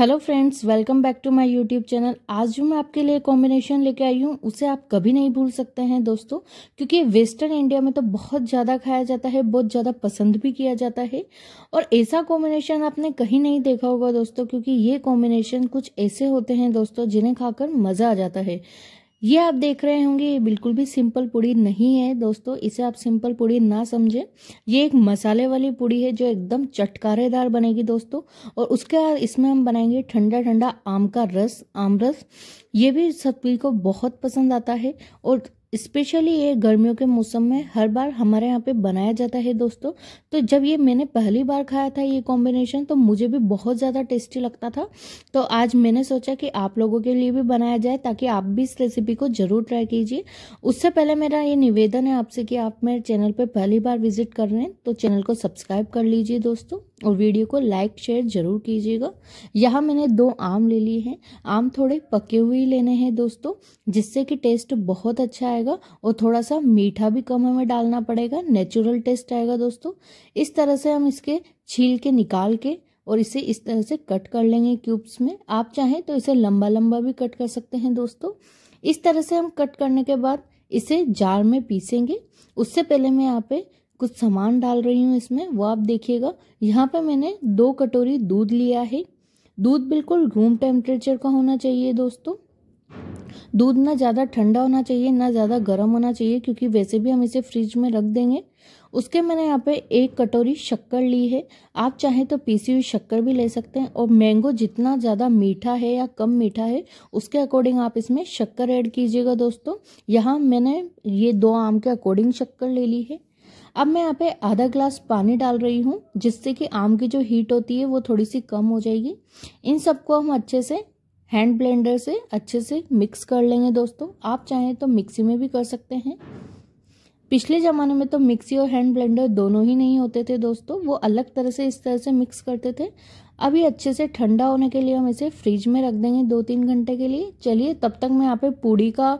Hello friends welcome back to my YouTube channel आज जो मैं आपके लिए कॉम्बिनेशन लेके आई हूँ उसे आप कभी नहीं भूल सकते हैं दोस्तों क्योंकि वेस्टर्न इंडिया में तो बहुत ज़्यादा खाया जाता है बहुत ज़्यादा पसंद भी किया जाता है और ऐसा कॉम्बिनेशन आपने कहीं नहीं देखा होगा दोस्तों क्योंकि ये कॉम्बिनेशन कुछ ऐसे होते हैं दोस्तों जिन्हें खाकर मज़ा आ जाता है ये आप देख रहे होंगे ये बिल्कुल भी सिंपल पूड़ी नहीं है दोस्तों इसे आप सिंपल पूड़ी ना समझें ये एक मसाले वाली पूड़ी है जो एकदम चटकारेदार बनेगी दोस्तों और उसके बाद इसमें हम बनाएंगे ठंडा ठंडा आम का रस आम रस ये भी सतपीर को बहुत पसंद आता है और स्पेशली ये गर्मियों के मौसम में हर बार हमारे यहाँ पे बनाया जाता है दोस्तों तो जब ये मैंने पहली बार खाया था ये कॉम्बिनेशन तो मुझे भी बहुत ज़्यादा टेस्टी लगता था तो आज मैंने सोचा कि आप लोगों के लिए भी बनाया जाए ताकि आप भी इस रेसिपी को ज़रूर ट्राई कीजिए उससे पहले मेरा ये निवेदन है आपसे कि आप मेरे चैनल पर पहली बार विजिट कर रहे हैं तो चैनल को सब्सक्राइब कर लीजिए दोस्तों और वीडियो को लाइक शेयर ज़रूर कीजिएगा यहाँ मैंने दो आम ले लिए हैं आम थोड़े पके हुए लेने हैं दोस्तों जिससे कि टेस्ट बहुत अच्छा आएगा और थोड़ा सा मीठा भी कम हमें डालना पड़ेगा नेचुरल टेस्ट आएगा दोस्तों इस तरह से हम इसके छील के निकाल के और इसे इस तरह से कट कर लेंगे क्यूब्स में आप चाहें तो इसे लंबा लंबा भी कट कर सकते हैं दोस्तों इस तरह से हम कट करने के बाद इसे जार में पीसेंगे उससे पहले मैं यहाँ पे कुछ सामान डाल रही हूँ इसमें वो आप देखिएगा यहाँ पे मैंने दो कटोरी दूध लिया है दूध बिल्कुल रूम टेम्परेचर का होना चाहिए दोस्तों दूध ना ज़्यादा ठंडा होना चाहिए ना ज़्यादा गर्म होना चाहिए क्योंकि वैसे भी हम इसे फ्रिज में रख देंगे उसके मैंने यहाँ पे एक कटोरी शक्कर ली है आप चाहें तो पीसी हुई शक्कर भी ले सकते हैं और मैंगो जितना ज़्यादा मीठा है या कम मीठा है उसके अकॉर्डिंग आप इसमें शक्कर ऐड कीजिएगा दोस्तों यहाँ मैंने ये दो आम के अकॉर्डिंग शक्कर ले ली है अब मैं यहाँ पे आधा ग्लास पानी डाल रही हूँ जिससे कि आम की जो हीट होती है वो थोड़ी सी कम हो जाएगी इन सबको हम अच्छे से हैंड ब्लेंडर से अच्छे से मिक्स कर लेंगे दोस्तों आप चाहें तो मिक्सी में भी कर सकते हैं पिछले ज़माने में तो मिक्सी और हैंड ब्लेंडर दोनों ही नहीं होते थे दोस्तों वो अलग तरह से इस तरह से मिक्स करते थे अभी अच्छे से ठंडा होने के लिए हम इसे फ्रिज में रख देंगे दो तीन घंटे के लिए चलिए तब तक मैं यहाँ पे पूड़ी का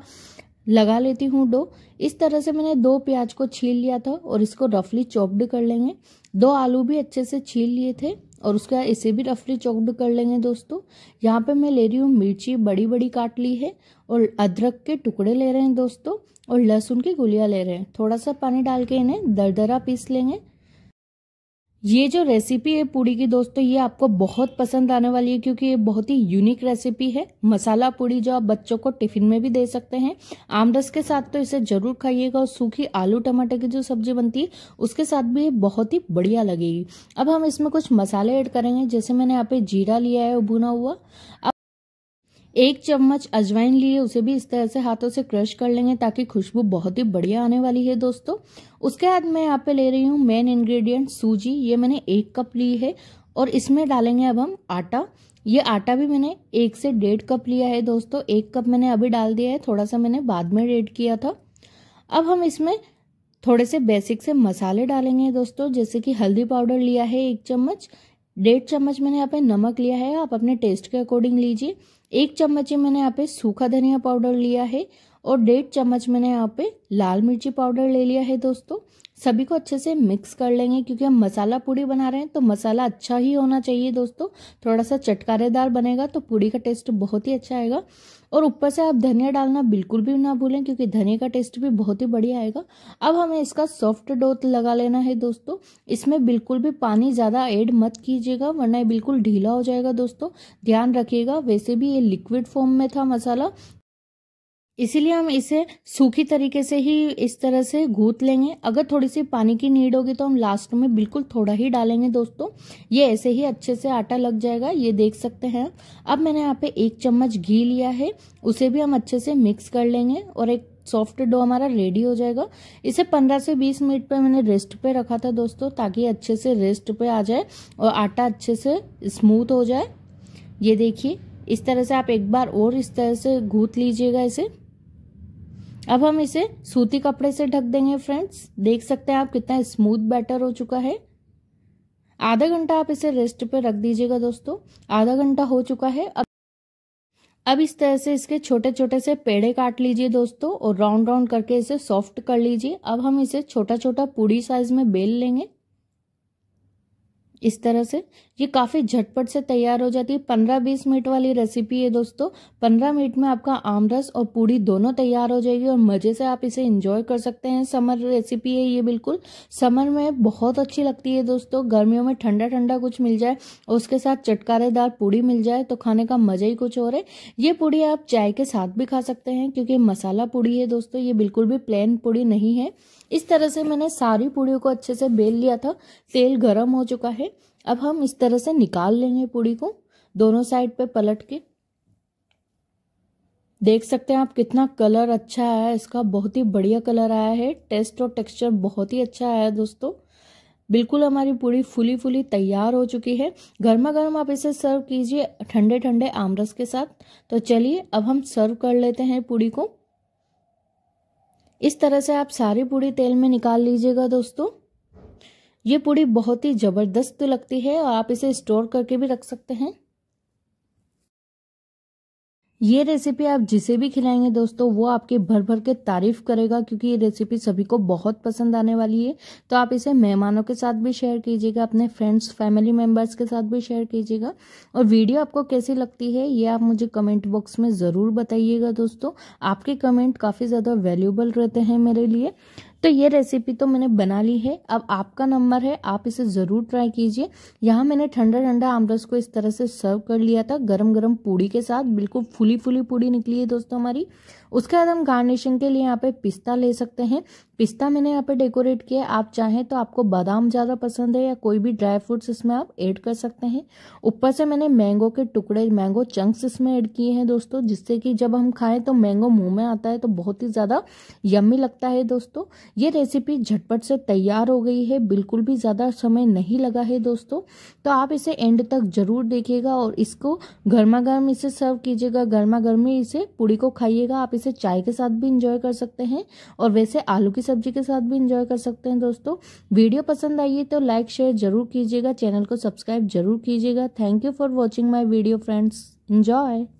लगा लेती हूँ डो इस तरह से मैंने दो प्याज को छील लिया था और इसको रफली चॉप्ड कर लेंगे दो आलू भी अच्छे से छील लिए थे और उसके बाद इसे भी रफली चॉप्ड कर लेंगे दोस्तों यहाँ पे मैं ले रही हूँ मिर्ची बड़ी बड़ी काट ली है और अदरक के टुकड़े ले रहे हैं दोस्तों और लहसुन की गुलिया ले रहे हैं थोड़ा सा पानी डाल के इन्हें दरदरा पीस लेंगे ये जो रेसिपी है पूड़ी की दोस्तों ये आपको बहुत पसंद आने वाली है क्योंकि ये बहुत ही यूनिक रेसिपी है मसाला पूड़ी जो आप बच्चों को टिफिन में भी दे सकते हैं आम रस के साथ तो इसे जरूर खाइएगा और सूखी आलू टमाटर की जो सब्जी बनती है उसके साथ भी ये बहुत ही बढ़िया लगेगी अब हम इसमें कुछ मसाले ऐड करेंगे जैसे मैंने यहाँ पे जीरा लिया है भुना हुआ अब एक चम्मच अजवाइन लिए उसे भी इस तरह से हाथों से क्रश कर लेंगे ताकि खुशबू बहुत ही बढ़िया आने वाली है दोस्तों उसके बाद मैं यहाँ पे ले रही हूँ मेन इंग्रेडिएंट सूजी ये मैंने एक कप ली है और इसमें डालेंगे अब हम आटा ये आटा भी मैंने एक से डेढ़ कप लिया है दोस्तों एक कप मैंने अभी डाल दिया है थोड़ा सा मैंने बाद में रेड किया था अब हम इसमें थोड़े से बेसिक से मसाले डालेंगे दोस्तों जैसे कि हल्दी पाउडर लिया है एक चम्मच डेढ़ चम्मच मैंने यहाँ पे नमक लिया है आप अपने टेस्ट के अकॉर्डिंग लीजिए एक चम्मच मैंने यहाँ पे सूखा धनिया पाउडर लिया है और डेढ़ चम्मच मैंने यहाँ पे लाल मिर्ची पाउडर ले लिया है दोस्तों सभी को अच्छे से मिक्स कर लेंगे क्योंकि हम मसाला पूड़ी बना रहे हैं तो मसाला अच्छा ही होना चाहिए दोस्तों थोड़ा सा चटकारेदार बनेगा तो पूड़ी का टेस्ट बहुत ही अच्छा आएगा और ऊपर से आप धनिया डालना बिल्कुल भी ना भूलें क्योंकि धनिया का टेस्ट भी बहुत ही बढ़िया आएगा अब हमें इसका सॉफ्ट डोत लगा लेना है दोस्तों इसमें बिल्कुल भी पानी ज़्यादा ऐड मत कीजिएगा वरना बिल्कुल ढीला हो जाएगा दोस्तों ध्यान रखिएगा वैसे भी ये लिक्विड फॉर्म में था मसाला इसीलिए हम इसे सूखी तरीके से ही इस तरह से घूत लेंगे अगर थोड़ी सी पानी की नीड होगी तो हम लास्ट में बिल्कुल थोड़ा ही डालेंगे दोस्तों ये ऐसे ही अच्छे से आटा लग जाएगा ये देख सकते हैं अब मैंने यहाँ पे एक चम्मच घी लिया है उसे भी हम अच्छे से मिक्स कर लेंगे और एक सॉफ्ट डो हमारा रेडी हो जाएगा इसे 15 से 20 मिनट पे मैंने रेस्ट पे रखा था दोस्तों ताकि अच्छे से रेस्ट पे आ जाए और आटा अच्छे से स्मूथ हो जाए ये देखिए इस तरह से आप एक बार और इस तरह से घूत लीजिएगा इसे अब हम इसे सूती कपड़े से ढक देंगे फ्रेंड्स देख सकते हैं आप कितना स्मूथ बैटर हो चुका है आधा घंटा आप इसे रेस्ट पे रख दीजिएगा दोस्तों आधा घंटा हो चुका है अब अब इस तरह से इसके छोटे छोटे से पेड़े काट लीजिए दोस्तों और राउंड राउंड करके इसे सॉफ्ट कर लीजिए अब हम इसे छोटा छोटा पूड़ी साइज में बेल लेंगे इस तरह से ये काफ़ी झटपट से तैयार हो जाती है पंद्रह बीस मिनट वाली रेसिपी है दोस्तों पंद्रह मिनट में आपका आमरस और पूड़ी दोनों तैयार हो जाएगी और मज़े से आप इसे इंजॉय कर सकते हैं समर रेसिपी है ये बिल्कुल समर में बहुत अच्छी लगती है दोस्तों गर्मियों में ठंडा ठंडा कुछ मिल जाए और उसके साथ चटकारेदार पूड़ी मिल जाए तो खाने का मज़ा ही कुछ और है ये पूड़ी आप चाय के साथ भी खा सकते हैं क्योंकि मसाला पूड़ी है दोस्तों ये बिल्कुल भी प्लेन पूड़ी नहीं है इस तरह से मैंने सारी पूड़ियों को अच्छे से बेल लिया था तेल गर्म हो चुका है अब हम इस तरह से निकाल लेंगे पूड़ी को दोनों साइड पे पलट के देख सकते हैं आप कितना कलर अच्छा आया है इसका बहुत ही बढ़िया कलर आया है टेस्ट और टेक्सचर बहुत ही अच्छा आया दोस्तों बिल्कुल हमारी पूरी फुली फुली तैयार हो चुकी है गर्मा गर्म आप इसे सर्व कीजिए ठंडे ठंडे आमरस के साथ तो चलिए अब हम सर्व कर लेते हैं पूड़ी को इस तरह से आप सारी पूड़ी तेल में निकाल लीजिएगा दोस्तों ये पूड़ी बहुत ही ज़बरदस्त लगती है और आप इसे स्टोर करके भी रख सकते हैं ये रेसिपी आप जिसे भी खिलाएंगे दोस्तों वो आपके भर भर के तारीफ करेगा क्योंकि ये रेसिपी सभी को बहुत पसंद आने वाली है तो आप इसे मेहमानों के साथ भी शेयर कीजिएगा अपने फ्रेंड्स फैमिली मेम्बर्स के साथ भी शेयर कीजिएगा और वीडियो आपको कैसी लगती है ये आप मुझे कमेंट बॉक्स में ज़रूर बताइएगा दोस्तों आपके कमेंट काफ़ी ज़्यादा वैल्यूबल रहते हैं मेरे लिए तो ये रेसिपी तो मैंने बना ली है अब आपका नंबर है आप इसे ज़रूर ट्राई कीजिए यहाँ मैंने ठंडा ठंडा आमरस को इस तरह से सर्व कर लिया था गरम गरम पूड़ी के साथ बिल्कुल फुली फुली पूड़ी निकली है दोस्तों हमारी उसके बाद हम गार्निशिंग के लिए यहाँ पे पिस्ता ले सकते हैं पिस्ता मैंने यहाँ पे डेकोरेट किया आप चाहें तो आपको बादाम ज़्यादा पसंद है या कोई भी ड्राई फ्रूट्स इसमें आप ऐड कर सकते हैं ऊपर से मैंने मैंगो के टुकड़े मैंगो चंक्स इसमें ऐड किए हैं दोस्तों जिससे कि जब हम खाएं तो मैंगो मुंह में आता है तो बहुत ही ज़्यादा यम्मी लगता है दोस्तों ये रेसिपी झटपट से तैयार हो गई है बिल्कुल भी ज़्यादा समय नहीं लगा है दोस्तों तो आप इसे एंड तक ज़रूर देखिएगा और इसको गर्मा गर्म इसे सर्व कीजिएगा गर्मा गर्मी इसे पूड़ी को खाइएगा आप इसे चाय के साथ भी इंजॉय कर सकते हैं और वैसे आलू की सब्जी के साथ भी इंजॉय कर सकते हैं दोस्तों वीडियो पसंद आई तो लाइक शेयर जरूर कीजिएगा चैनल को सब्सक्राइब जरूर कीजिएगा thank you for watching my video friends Enjoy!